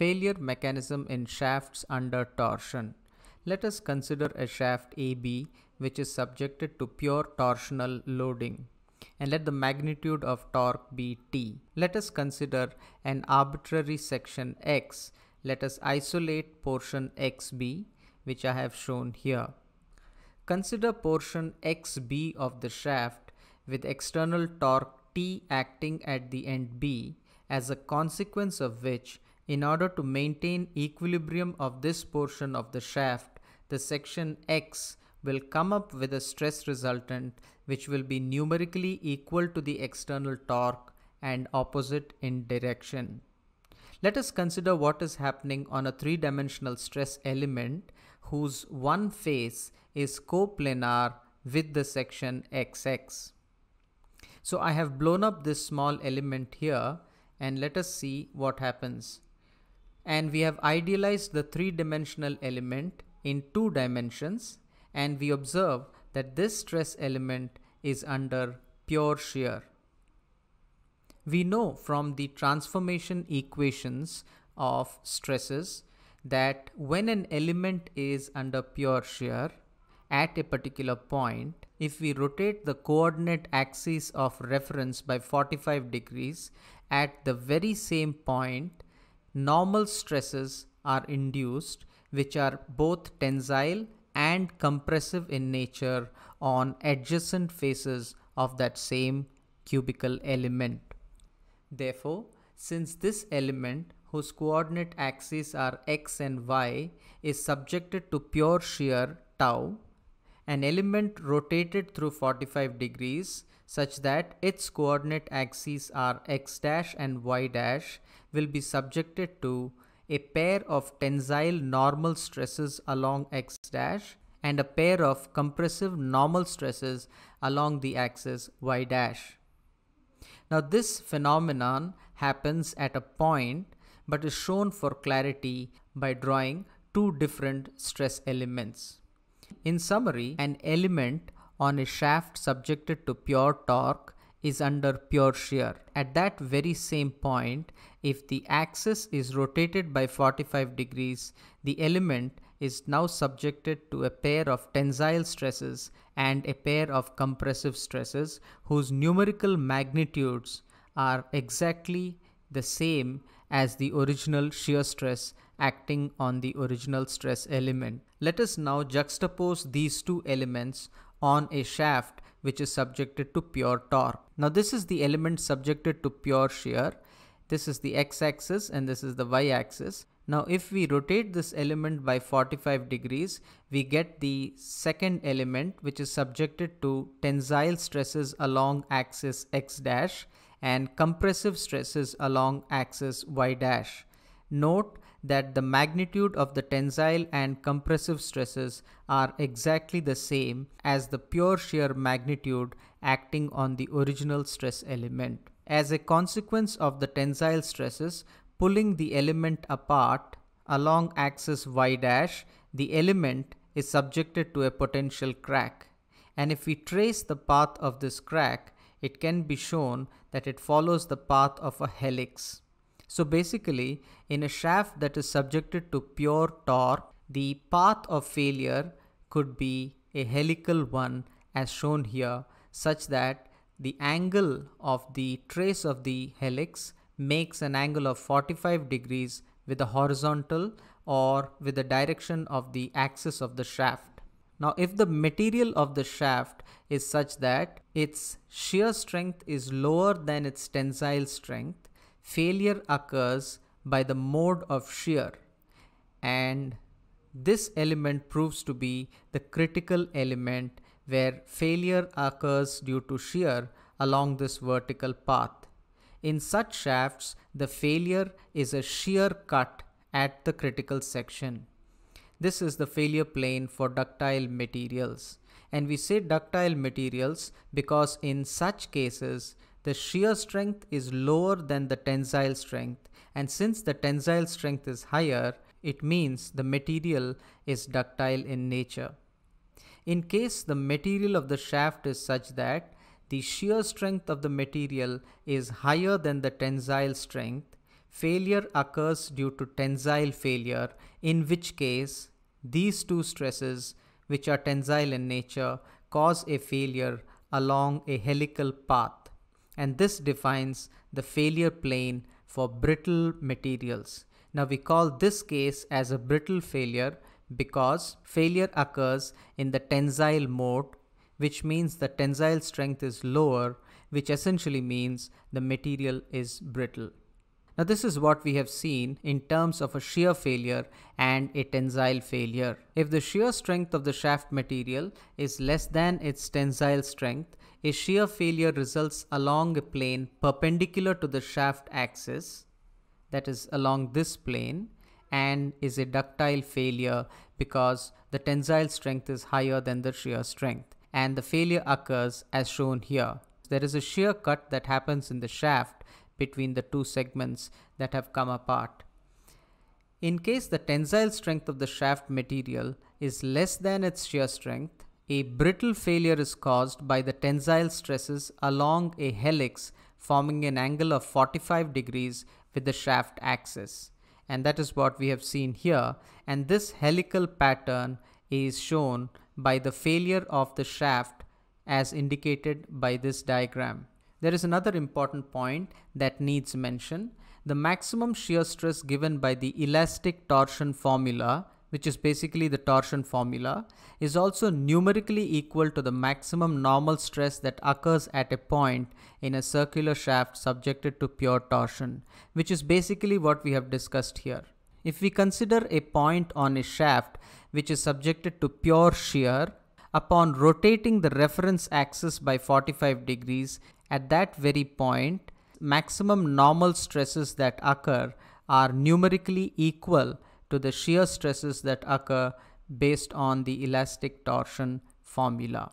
Failure mechanism in shafts under torsion. Let us consider a shaft AB which is subjected to pure torsional loading and let the magnitude of torque be T. Let us consider an arbitrary section X. Let us isolate portion XB which I have shown here. Consider portion XB of the shaft with external torque T acting at the end B as a consequence of which in order to maintain equilibrium of this portion of the shaft, the section X will come up with a stress resultant which will be numerically equal to the external torque and opposite in direction. Let us consider what is happening on a three-dimensional stress element whose one face is coplanar with the section XX. So I have blown up this small element here and let us see what happens and we have idealized the three-dimensional element in two dimensions and we observe that this stress element is under pure shear. We know from the transformation equations of stresses that when an element is under pure shear at a particular point, if we rotate the coordinate axis of reference by 45 degrees at the very same point normal stresses are induced which are both tensile and compressive in nature on adjacent faces of that same cubical element. Therefore, since this element whose coordinate axes are x and y is subjected to pure shear tau, an element rotated through 45 degrees such that its coordinate axes are x dash and y dash will be subjected to a pair of tensile normal stresses along x dash and a pair of compressive normal stresses along the axis y dash. Now this phenomenon happens at a point but is shown for clarity by drawing two different stress elements. In summary, an element on a shaft subjected to pure torque is under pure shear. At that very same point, if the axis is rotated by 45 degrees, the element is now subjected to a pair of tensile stresses and a pair of compressive stresses whose numerical magnitudes are exactly the same as the original shear stress acting on the original stress element. Let us now juxtapose these two elements on a shaft which is subjected to pure torque. Now this is the element subjected to pure shear. This is the x-axis and this is the y-axis. Now if we rotate this element by 45 degrees, we get the second element which is subjected to tensile stresses along axis x dash and compressive stresses along axis y dash. Note that the magnitude of the tensile and compressive stresses are exactly the same as the pure shear magnitude acting on the original stress element. As a consequence of the tensile stresses pulling the element apart along axis y dash, the element is subjected to a potential crack. And if we trace the path of this crack, it can be shown that it follows the path of a helix. So basically, in a shaft that is subjected to pure torque, the path of failure could be a helical one as shown here, such that the angle of the trace of the helix makes an angle of 45 degrees with the horizontal or with the direction of the axis of the shaft. Now if the material of the shaft is such that its shear strength is lower than its tensile strength, failure occurs by the mode of shear and this element proves to be the critical element where failure occurs due to shear along this vertical path. In such shafts, the failure is a shear cut at the critical section. This is the failure plane for ductile materials. And we say ductile materials because in such cases, the shear strength is lower than the tensile strength and since the tensile strength is higher, it means the material is ductile in nature. In case the material of the shaft is such that the shear strength of the material is higher than the tensile strength, failure occurs due to tensile failure, in which case these two stresses, which are tensile in nature, cause a failure along a helical path and this defines the failure plane for brittle materials. Now we call this case as a brittle failure because failure occurs in the tensile mode which means the tensile strength is lower which essentially means the material is brittle. Now this is what we have seen in terms of a shear failure and a tensile failure. If the shear strength of the shaft material is less than its tensile strength, a shear failure results along a plane perpendicular to the shaft axis, that is along this plane, and is a ductile failure because the tensile strength is higher than the shear strength. And the failure occurs as shown here. There is a shear cut that happens in the shaft between the two segments that have come apart. In case the tensile strength of the shaft material is less than its shear strength, a brittle failure is caused by the tensile stresses along a helix forming an angle of 45 degrees with the shaft axis. And that is what we have seen here. And this helical pattern is shown by the failure of the shaft as indicated by this diagram. There is another important point that needs mention. The maximum shear stress given by the elastic torsion formula, which is basically the torsion formula, is also numerically equal to the maximum normal stress that occurs at a point in a circular shaft subjected to pure torsion, which is basically what we have discussed here. If we consider a point on a shaft which is subjected to pure shear, upon rotating the reference axis by 45 degrees, at that very point, maximum normal stresses that occur are numerically equal to the shear stresses that occur based on the elastic torsion formula.